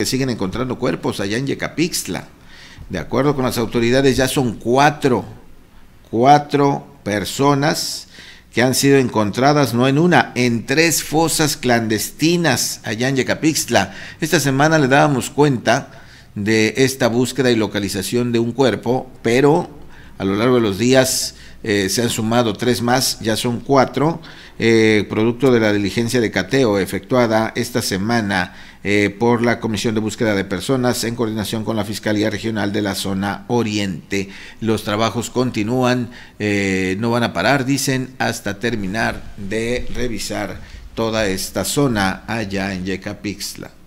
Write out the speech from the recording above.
que siguen encontrando cuerpos allá en Yecapixtla. De acuerdo con las autoridades, ya son cuatro, cuatro personas que han sido encontradas, no en una, en tres fosas clandestinas allá en Yecapixtla. Esta semana le dábamos cuenta de esta búsqueda y localización de un cuerpo, pero a lo largo de los días eh, se han sumado tres más, ya son cuatro, eh, producto de la diligencia de cateo efectuada esta semana eh, por la Comisión de Búsqueda de Personas en coordinación con la Fiscalía Regional de la Zona Oriente. Los trabajos continúan, no van a parar, dicen, hasta terminar de revisar toda esta zona allá en Yecapixtla.